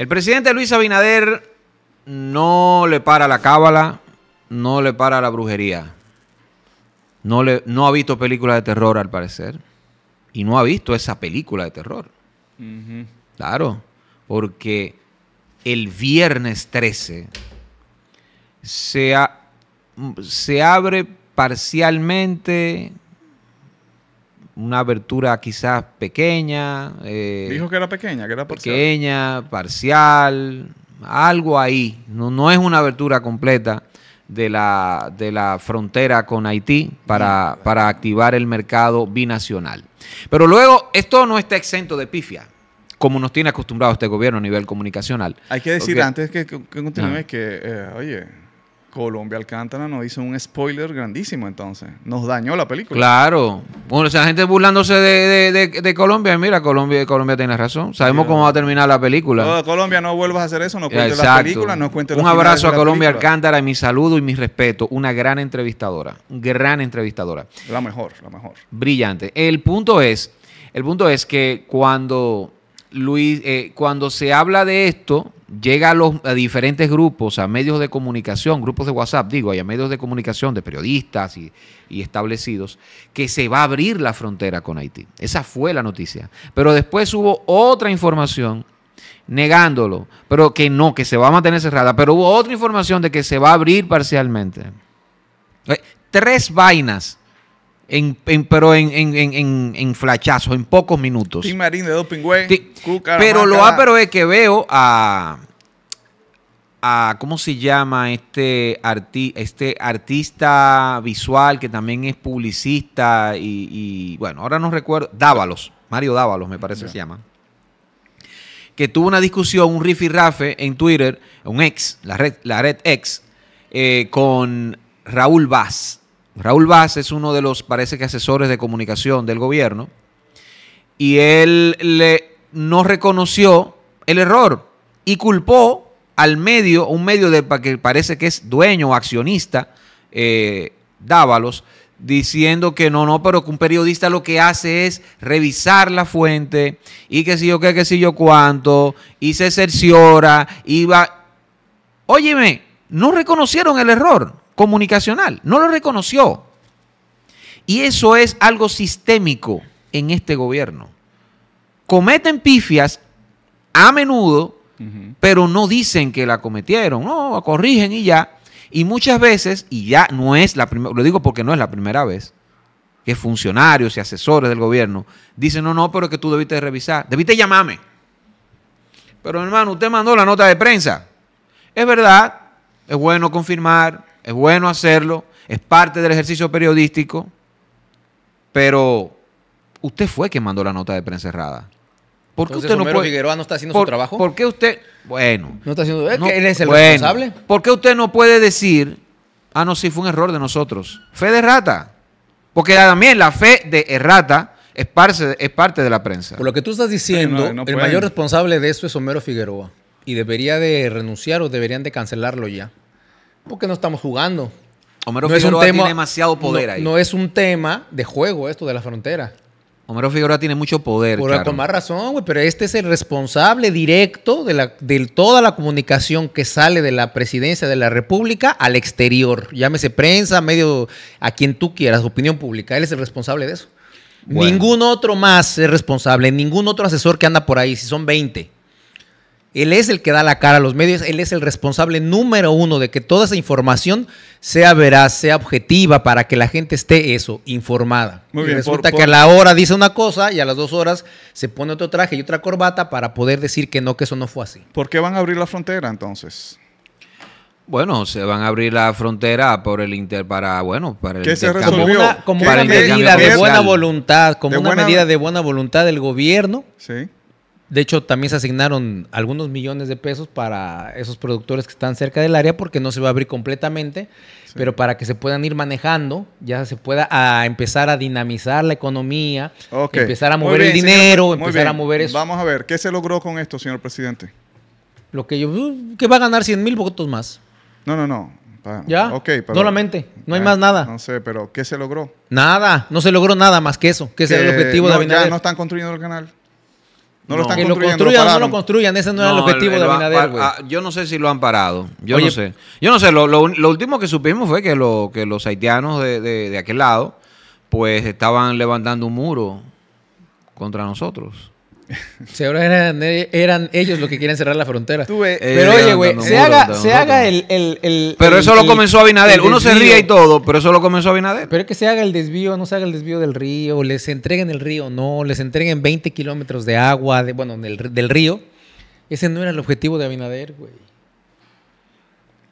El presidente Luis Abinader no le para la cábala, no le para la brujería. No, le, no ha visto película de terror, al parecer. Y no ha visto esa película de terror. Claro, porque el viernes 13 se abre parcialmente una abertura quizás pequeña. Eh, Dijo que era pequeña, que era parcial. Pequeña, parcial, algo ahí. No, no es una abertura completa de la, de la frontera con Haití para, para activar el mercado binacional. Pero luego, esto no está exento de pifia como nos tiene acostumbrado este gobierno a nivel comunicacional. Hay que decir antes que, que, que, ah. eh, oye, Colombia Alcántara nos hizo un spoiler grandísimo entonces. Nos dañó la película. Claro. Bueno, o sea, gente burlándose de, Colombia. Mira, Colombia, Colombia tiene razón. Sabemos cómo va a terminar la película. No, Colombia, no vuelvas a hacer eso. No cuentes la película, no cuentes la película. Un abrazo a Colombia Alcántara y mi saludo y mi respeto. Una gran entrevistadora. Gran entrevistadora. La mejor, la mejor. Brillante. El punto es, el punto es que cuando Luis, eh, cuando se habla de esto, llega a, los, diferentes grupos, a medios de comunicación, grupos de WhatsApp, digo, hay a medios de comunicación de periodistas y, y, establecidos, que se va a abrir la frontera con Haití. Esa fue la noticia. Pero después hubo otra información negándolo, pero que no, que se va a mantener cerrada, pero hubo otra información de que se va a abrir parcialmente. Eh, tres vainas en, pero en, en, en, flachazos, en pocos minutos. Tim Marín de Doping Sí. Pero lo pero es que veo a, a. ¿Cómo se llama este, este artista visual que también es publicista? Y, bueno, ahora no recuerdo. Dávalos, Mario Dávalos, me parece que se llama. Que tuvo una discusión, un y rafe en Twitter, un ex, la red, la red ex, eh, con Raúl Vaz Raúl Vaz es uno de los, parece que asesores de comunicación del gobierno, y él le, no reconoció el error y culpó al medio, un medio de, que parece que es dueño o accionista, eh, Dávalos, diciendo que no, no, pero que un periodista lo que hace es revisar la fuente y que si yo qué, que si yo cuánto, y se cerciora, y va... Óyeme, no reconocieron el error comunicacional. No lo reconoció. Y eso es algo sistémico en este gobierno. Cometen pifias a menudo, pero no dicen que la cometieron. No, corrigen y ya. Y muchas veces, y ya no es la primera, lo digo porque no es la primera vez, que funcionarios y asesores del gobierno dicen, no, no, pero que tú debiste revisar, debiste llamarme. Pero hermano, usted mandó la nota de prensa. Es verdad, es bueno confirmar, es bueno hacerlo, es parte del ejercicio periodístico, pero usted fue quien mandó la nota de prensa errada. ¿Por qué usted no puede, Figueroa no está haciendo su trabajo? ¿Por usted, bueno, no él es el responsable? ¿Por usted no puede decir, ah no, sí fue un error de nosotros, fe de rata? Porque también la fe de errata es parte, es parte de la prensa. Por lo que tú estás diciendo, el mayor responsable de eso es Homero Figueroa y debería de renunciar o deberían de cancelarlo ya porque no estamos jugando. Homero no Figueroa tiene demasiado poder ahí. No es un tema de juego esto de la frontera. Homero Figueroa tiene mucho poder. Por, tomar razón, güey, pero este es el responsable directo de, la, de toda la comunicación que sale de la presidencia de la República al exterior. Llámese prensa, medio, a quien tú quieras, opinión pública. Él es el responsable de eso. Ningún otro más es responsable, ningún otro asesor que anda por ahí, si son 20. Él es el que da la cara a los medios, él es el responsable número uno de que toda esa información sea veraz, sea objetiva, para que la gente esté eso, informada. resulta que a la hora dice una cosa y a las dos horas se pone otro traje y otra corbata para poder decir que no, que eso no fue así. ¿Por qué van a abrir la frontera entonces? Bueno, se van a abrir la frontera por el inter para bueno para el ¿Qué Como una, medida de buena voluntad, como una medida de buena voluntad del gobierno. Sí de hecho, también se asignaron algunos millones de pesos para esos productores que están cerca del área porque no se va a abrir completamente, pero para que se puedan ir manejando, ya se pueda empezar a dinamizar la economía, empezar a mover el dinero, empezar a mover eso. Vamos a ver, ¿qué se logró con esto, señor presidente? Lo que yo que va a ganar 100 mil votos más. No, no, no. ya, Ok. solamente, no hay más nada. No sé, pero ¿qué se logró? Nada, no se logró nada más que eso, que, es el objetivo de Abinader. Ya no están construyendo el canal. No, lo están construyendo. construyan, no lo construyan, ese no, es era el objetivo de Abinader, güey. Ah, yo no sé si lo han parado. Yo no sé. Yo no sé, lo, último que supimos fue que, los haitianos de, de aquel lado, pues estaban levantando un muro contra nosotros. eran, ellos los que quieren cerrar la frontera. pero oye, güey, se, haga, se haga el, Pero eso lo comenzó Abinader. Uno se ríe y todo, pero eso lo comenzó Abinader. Pero es que se haga el desvío, no se haga el desvío del río, les entreguen el río, no, les entreguen 20 kilómetros de agua, de, bueno, del, río. Ese no era el objetivo de Abinader, güey.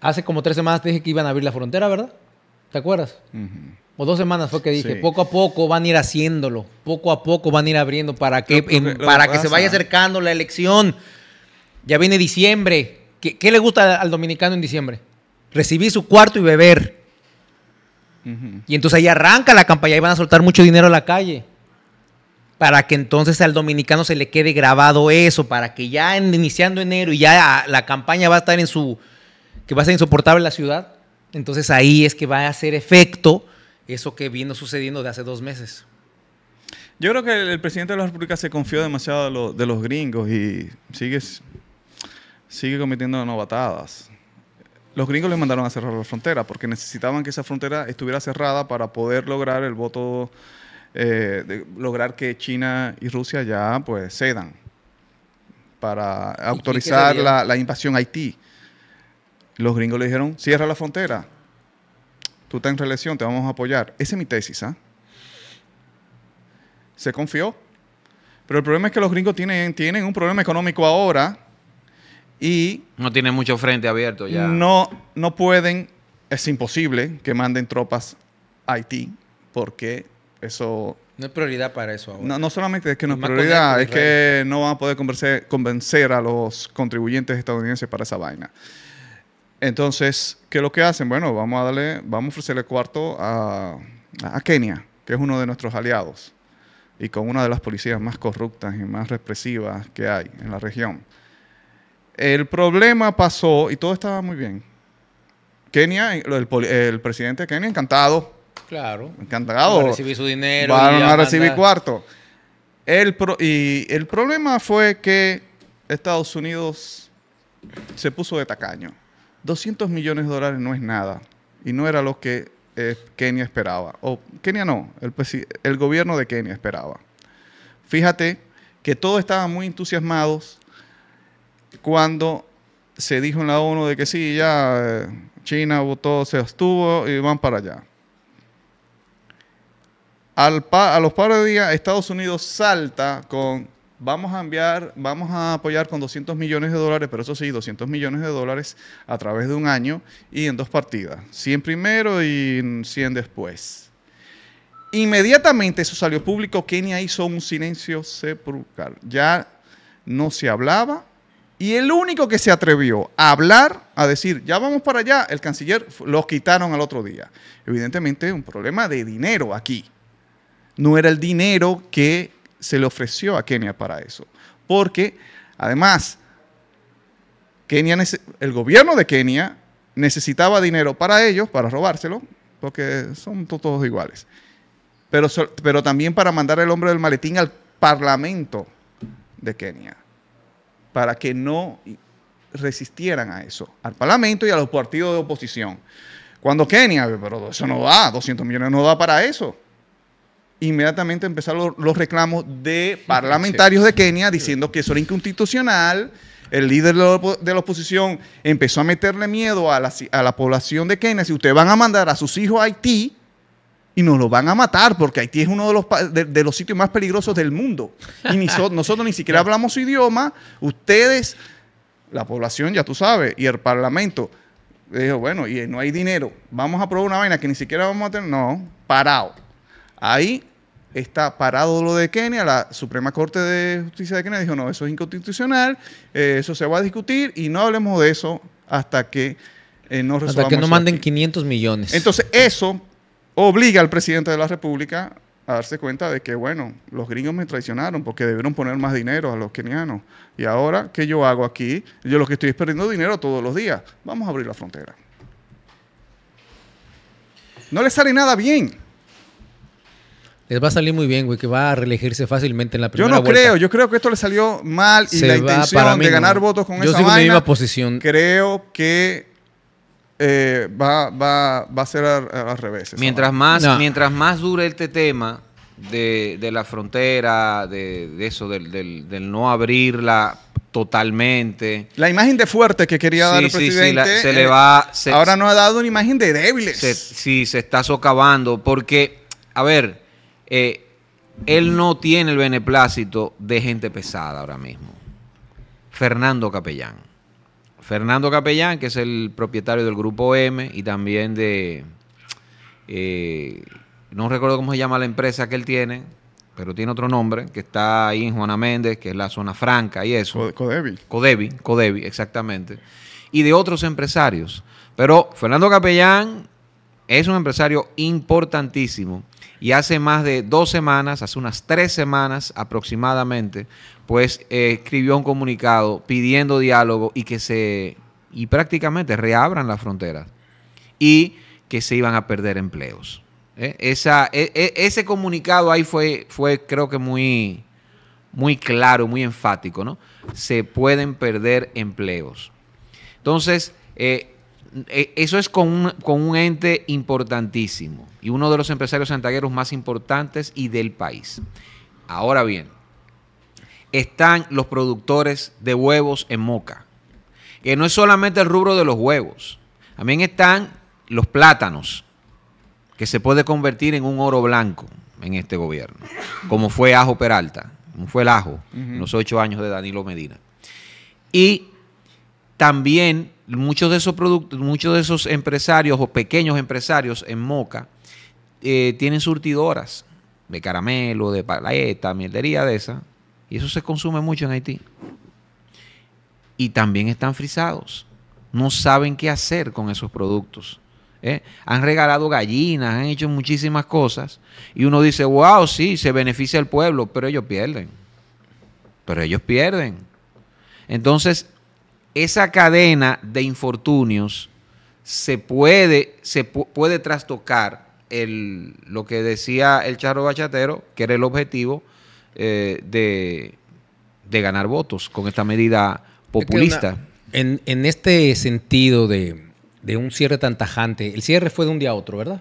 Hace como tres semanas te dije que iban a abrir la frontera, ¿verdad? ¿Te acuerdas? o dos semanas fue que dije, poco a poco van a ir haciéndolo, poco a poco van a ir abriendo para que, para que, se vaya acercando la elección. Ya viene diciembre. ¿Qué, le gusta al dominicano en diciembre? Recibir su cuarto y beber. Y entonces ahí arranca la campaña y van a soltar mucho dinero a la calle. Para que entonces al dominicano se le quede grabado eso, para que ya iniciando enero y ya la campaña va a estar en su. que va a ser insoportable la ciudad. Entonces ahí es que va a hacer efecto eso que vino sucediendo de hace dos meses. Yo creo que el, presidente de la República se confió demasiado de, los gringos y sigue, sigue cometiendo novatadas. Los gringos le mandaron a cerrar la frontera porque necesitaban que esa frontera estuviera cerrada para poder lograr el voto, eh, lograr que China y Rusia ya pues cedan para autorizar la, la invasión a Haití. Los gringos le dijeron, cierra la frontera tú estás en relación, te vamos a apoyar. Esa es mi tesis, ¿ah? Se confió. Pero el problema es que los gringos tienen, tienen un problema económico ahora y... No tienen mucho frente abierto ya. No, no pueden, es imposible que manden tropas a Haití porque eso... No es prioridad para eso ahora. No, solamente es que no es prioridad, es que no van a poder convencer a los contribuyentes estadounidenses para esa vaina. Entonces, ¿qué es lo que hacen? Bueno, vamos a darle, vamos a ofrecerle cuarto a, Kenia, que es uno de nuestros aliados y con una de las policías más corruptas y más represivas que hay en la región. El problema pasó y todo estaba muy bien. Kenia, el, presidente de Kenia, encantado. Claro. Encantado. Van recibir su dinero. Van a recibir cuarto. y el problema fue que Estados Unidos se puso de tacaño. 200 millones de dólares no es nada y no era lo que eh, Kenia esperaba. O Kenia no, el, gobierno de Kenia esperaba. Fíjate que todos estaban muy entusiasmados cuando se dijo en la ONU de que sí, ya eh, China votó, se abstuvo y van para allá. Al a los par de días, Estados Unidos salta con vamos a enviar, vamos a apoyar con 200 millones de dólares, pero eso sí, 200 millones de dólares a través de un año y en dos partidas, 100 primero y 100 después. Inmediatamente eso salió público, Kenia hizo un silencio sepulcral, ya no se hablaba y el único que se atrevió a hablar, a decir, ya vamos para allá, el canciller lo quitaron al otro día. Evidentemente un problema de dinero aquí. No era el dinero que se le ofreció a Kenia para eso. Porque, además, Kenia, el gobierno de Kenia necesitaba dinero para ellos, para robárselo, porque son todos iguales. Pero, pero también para mandar el hombre del maletín al parlamento de Kenia, para que no resistieran a eso, al parlamento y a los partidos de oposición. Cuando Kenia, pero eso no da, 200 millones no da para eso inmediatamente empezaron los, reclamos de parlamentarios de Kenia diciendo que eso era inconstitucional. El líder de la oposición empezó a meterle miedo a la, población de Kenia. Si ustedes van a mandar a sus hijos a Haití, y nos lo van a matar porque Haití es uno de los, sitios más peligrosos del mundo. Y nosotros ni siquiera hablamos su idioma. Ustedes, la población, ya tú sabes, y el Parlamento, dijo, bueno, y no hay dinero. Vamos a probar una vaina que ni siquiera vamos a tener. No, parado. Ahí está parado lo de Kenia, la Suprema Corte de Justicia de Kenia dijo, no, eso es inconstitucional, eh, eso se va a discutir y no hablemos de eso hasta que eh, no Hasta que no manden 500 millones. Entonces, eso obliga al presidente de la República a darse cuenta de que, bueno, los gringos me traicionaron porque debieron poner más dinero a los kenianos. Y ahora, ¿qué yo hago aquí? Yo lo que estoy es perdiendo dinero todos los días. Vamos a abrir la frontera. No le sale nada bien. Les va a salir muy bien, güey, que va a reelegirse fácilmente en la primera Yo no creo, yo creo que esto le salió mal y la intención de ganar votos con esa vaina. Yo sigo en posición. Creo que eh, va, a ser al, revés. Mientras más, mientras más dure este tema de, la frontera, de, eso, del, no abrirla totalmente. La imagen de fuerte que quería dar el presidente sí, se le eh, va, ahora no ha dado una imagen de débiles. sí, se está socavando porque, a ver, eh, él no tiene el beneplácito de gente pesada ahora mismo. Fernando Capellán. Fernando Capellán, que es el propietario del Grupo M y también de... Eh, no recuerdo cómo se llama la empresa que él tiene, pero tiene otro nombre, que está ahí en Juana Méndez, que es la zona franca y eso. Codevi. Codevi, Codevi, exactamente. Y de otros empresarios. Pero Fernando Capellán es un empresario importantísimo y hace más de dos semanas, hace unas tres semanas aproximadamente, pues eh, escribió un comunicado pidiendo diálogo y que se, y prácticamente reabran las fronteras y que se iban a perder empleos. Eh, e, e, ese comunicado ahí fue, fue creo que muy, muy claro, muy enfático, ¿no? Se pueden perder empleos. Entonces, eh, eh, eso es con un, ente importantísimo y uno de los empresarios santagueros más importantes y del país. Ahora bien, están los productores de huevos en Moca, que no es solamente el rubro de los huevos, también están los plátanos, que se puede convertir en un oro blanco en este gobierno, como fue Ajo Peralta, como fue el Ajo en los ocho años de Danilo Medina. Y también muchos de esos productos, muchos de esos empresarios o pequeños empresarios en Moca eh, tienen surtidoras de caramelo, de paleta, mierdería de esa. Y eso se consume mucho en Haití. Y también están frisados. No saben qué hacer con esos productos. ¿eh? Han regalado gallinas, han hecho muchísimas cosas. Y uno dice, wow, sí, se beneficia el pueblo, pero ellos pierden. Pero ellos pierden. Entonces, esa cadena de infortunios se puede, se puede trastocar lo que decía el charro bachatero, que era el objetivo eh, de, ganar votos con esta medida populista. en, este sentido de, un cierre tan tajante, el cierre fue de un día a otro, ¿verdad?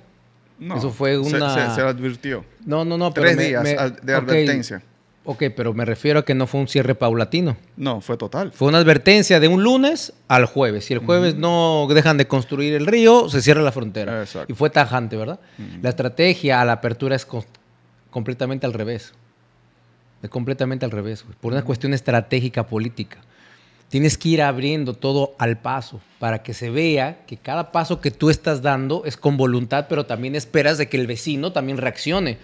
No, Eso fue Se, advirtió. No, no, no. Tres días de advertencia. Ok, pero me refiero a que no fue un cierre paulatino. No, fue total. Fue una advertencia de un lunes al jueves. Si el jueves no dejan de construir el río, se cierra la frontera. Y fue tajante, ¿verdad? La estrategia a la apertura es completamente al revés. Es completamente al revés, por una cuestión estratégica política. Tienes que ir abriendo todo al paso para que se vea que cada paso que tú estás dando es con voluntad, pero también esperas de que el vecino también reaccione,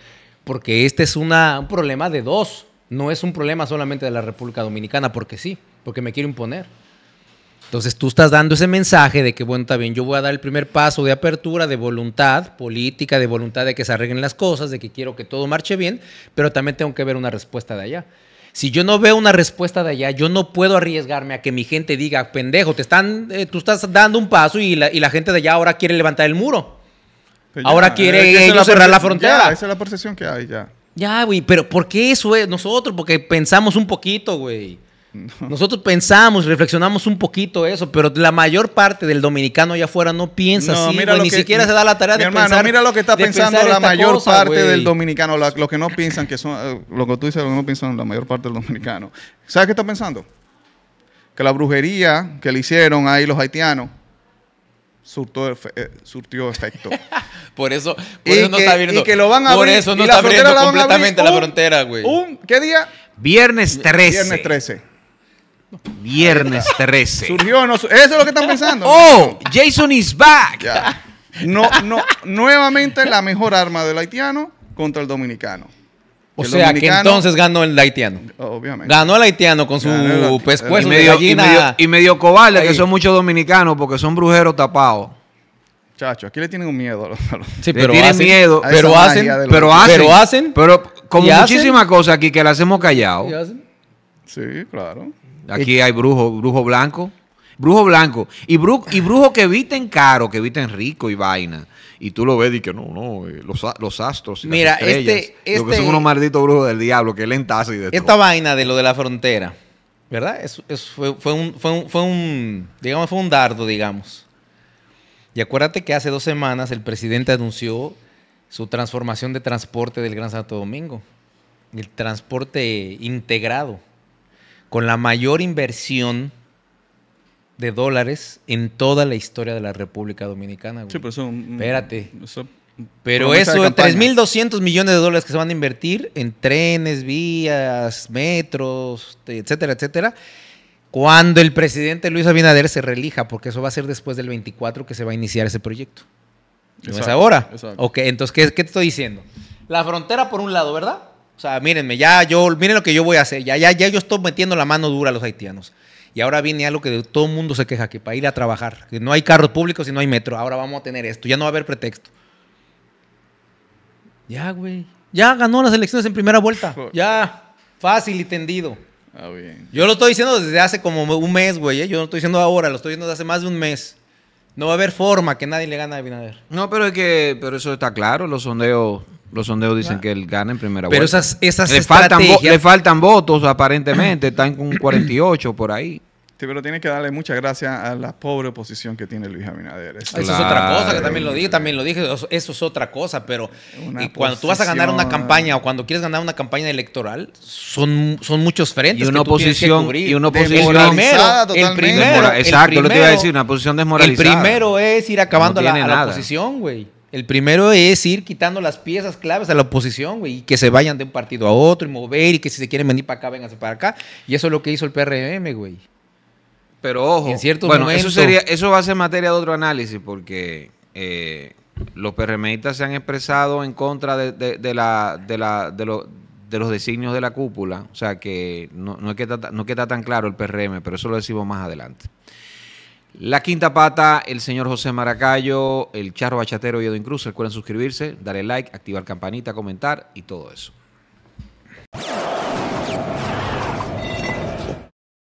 porque este es un problema de dos. No es un problema solamente de la República Dominicana, porque sí, porque me quiere imponer. Entonces tú estás dando ese mensaje de que, bueno, está bien, yo voy a dar el primer paso de apertura, de voluntad política, de voluntad de que se arreglen las cosas, de que quiero que todo marche bien, pero también tengo que ver una respuesta de allá. Si yo no veo una respuesta de allá, yo no puedo arriesgarme a que mi gente diga, pendejo, te están, eh, tú estás dando un paso y la, gente de allá ahora quiere levantar el muro. Pues ahora quiere eh, cerrar la frontera. esa es la percepción que hay ya. Ya, güey, pero ¿por qué eso, es? Nosotros, porque pensamos un poquito, güey. Nosotros pensamos, reflexionamos un poquito eso, pero la mayor parte del dominicano allá afuera no piensa no, así, mira ni siquiera se da la tarea de hermano, Mira lo que está pensando la mayor parte del dominicano, los que no piensan que son, eh, lo que tú dices, lo que no piensan la mayor parte del dominicano. ¿Sabes qué está pensando? Que la brujería que le hicieron ahí los haitianos surtió, eh, surtió efecto. por eso, por eso no está abriendo. Y que lo van a Por eso no está abriendo completamente la, frontera, güey. Un, ¿Qué día? Viernes 13. Viernes 13. Viernes 13. Surgió, eso es lo que están pensando. Oh, Jason is back. ya No, no, nuevamente la mejor arma del haitiano contra el dominicano. O sea, que entonces ganó el haitiano. Obviamente. Ganó el haitiano con su y medio, Y medio, y cobarde, que son muchos dominicanos porque son brujeros tapados. Chacho, aquí le tienen un miedo. sí, pero tienen miedo. Pero hacen, pero, hacen, pero como muchísimas cosas aquí que las hemos callado. Sí, claro. Aquí hay brujo, brujo blanco. Brujo blanco. Y, y brujos que viten caro, que viten rico y vaina y tú lo ves y que no, no, eh, los, astros. Y Mira, las estrellas, este, Lo que son este unos malditos brujos del diablo que lenta así. y de Esta vaina de lo de la frontera, ¿verdad? fue, fue, digamos, fue un dardo, digamos. Y acuérdate que hace dos semanas el presidente anunció su transformación de transporte del Gran Santo Domingo, el transporte integrado, con la mayor inversión de dólares en toda la historia de la República Dominicana. Sí, pero mm, eso... Espérate. pero eso, 3.200 millones de dólares que se van a invertir en trenes, vías, metros, etcétera, etcétera. Cuando el presidente Luis Abinader se relija, porque eso va a ser después del 24 que se va a iniciar ese proyecto. No es ahora. Ok, entonces, ¿qué, ¿qué, te estoy diciendo? La frontera por un lado, ¿verdad? O sea, mírenme, ya yo, miren lo que yo voy a hacer. ya, ya yo estoy metiendo la mano dura a los haitianos. Y ahora viene algo que todo el mundo se queja, que para ir a trabajar, que no hay carros públicos y no hay metro, ahora vamos a tener esto, ya no va a haber pretexto. Ya, güey. Ya ganó las elecciones en primera vuelta. Ya, fácil y tendido. Ah, bien. Yo lo estoy diciendo desde hace como un mes, güey. ¿eh? Yo no lo estoy diciendo ahora, lo estoy diciendo desde hace más de un mes. No va a haber forma que nadie le gane a Abinader. No, pero es que, pero eso está claro, los sondeos los sondeos dicen que él gana en primera vuelta. Pero esas, esas le estrategias... Faltan le faltan votos, aparentemente. Están con 48 por ahí. Sí, pero tiene que darle muchas gracias a la pobre oposición que tiene Luis Abinader. Eso es otra cosa, que también lo dije, también lo dije, eso, es otra cosa, pero cuando tú vas a ganar una campaña o cuando quieres ganar una campaña electoral, son, son muchos frentes. Y una oposición, y una oposición Desmoralizada Exacto, lo te iba a decir, una posición desmoralizada. El primero es ir acabando la, a la oposición, güey. El primero es ir quitando las piezas claves a la oposición, güey, y que se vayan de un partido a otro y mover y que si se quieren venir para acá, venganse para acá. Y eso es lo que hizo el PRM, güey. Pero ojo, en cierto bueno, eso, sería, eso va a ser materia de otro análisis porque eh, los PRMistas se han expresado en contra de, la, de, los designios de la cúpula. O sea que no, no, es tan claro el PRM, pero eso lo decimos más adelante. La Quinta Pata, el señor José Maracayo, el Charro Bachatero y Edwin Cruz. Recuerden suscribirse, darle like, activar campanita, comentar y todo eso.